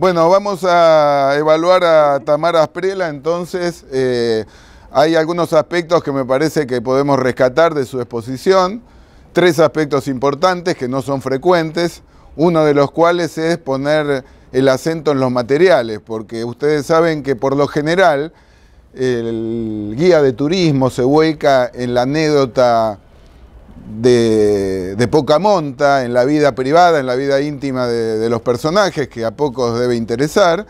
Bueno, vamos a evaluar a Tamara Asprela, entonces eh, hay algunos aspectos que me parece que podemos rescatar de su exposición, tres aspectos importantes que no son frecuentes, uno de los cuales es poner el acento en los materiales, porque ustedes saben que por lo general el guía de turismo se vuelca en la anécdota de, poca monta en la vida privada, en la vida íntima de, los personajes, que a pocos debe interesar,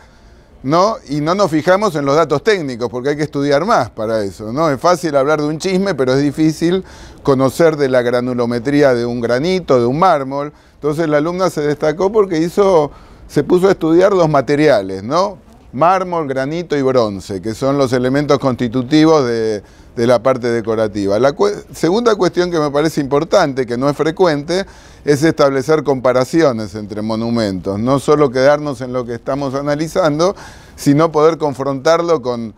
¿no? Y no nos fijamos en los datos técnicos, porque hay que estudiar más para eso, ¿no? Es fácil hablar de un chisme, pero es difícil conocer de la granulometría de un granito, de un mármol. Entonces la alumna se destacó porque hizo, se puso a estudiar los materiales, ¿no? mármol, granito y bronce, que son los elementos constitutivos de, la parte decorativa. La segunda cuestión que me parece importante, que no es frecuente, es establecer comparaciones entre monumentos, no solo quedarnos en lo que estamos analizando, sino poder confrontarlo con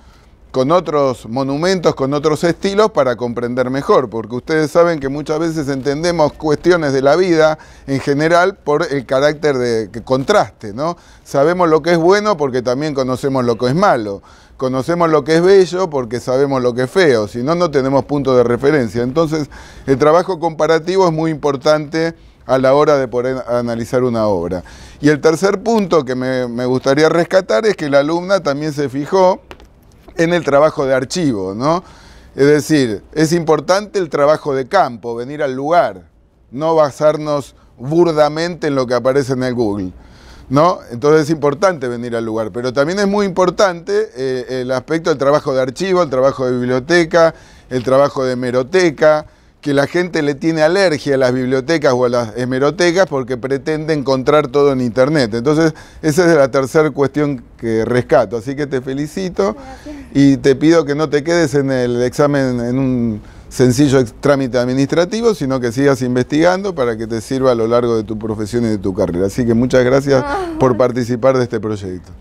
con otros monumentos, con otros estilos para comprender mejor, porque ustedes saben que muchas veces entendemos cuestiones de la vida en general por el carácter de contraste, ¿no? Sabemos lo que es bueno porque también conocemos lo que es malo, conocemos lo que es bello porque sabemos lo que es feo, si no, no tenemos punto de referencia. Entonces, el trabajo comparativo es muy importante a la hora de poder analizar una obra. Y el tercer punto que me gustaría rescatar es que la alumna también se fijó en el trabajo de archivo, ¿no? Es decir, es importante el trabajo de campo, venir al lugar, no basarnos burdamente en lo que aparece en el Google. ¿No? Entonces es importante venir al lugar, pero también es muy importante eh, el aspecto del trabajo de archivo, el trabajo de biblioteca, el trabajo de meroteca que la gente le tiene alergia a las bibliotecas o a las hemerotecas porque pretende encontrar todo en internet. Entonces, esa es la tercera cuestión que rescato. Así que te felicito y te pido que no te quedes en el examen en un sencillo trámite administrativo, sino que sigas investigando para que te sirva a lo largo de tu profesión y de tu carrera. Así que muchas gracias ah. por participar de este proyecto.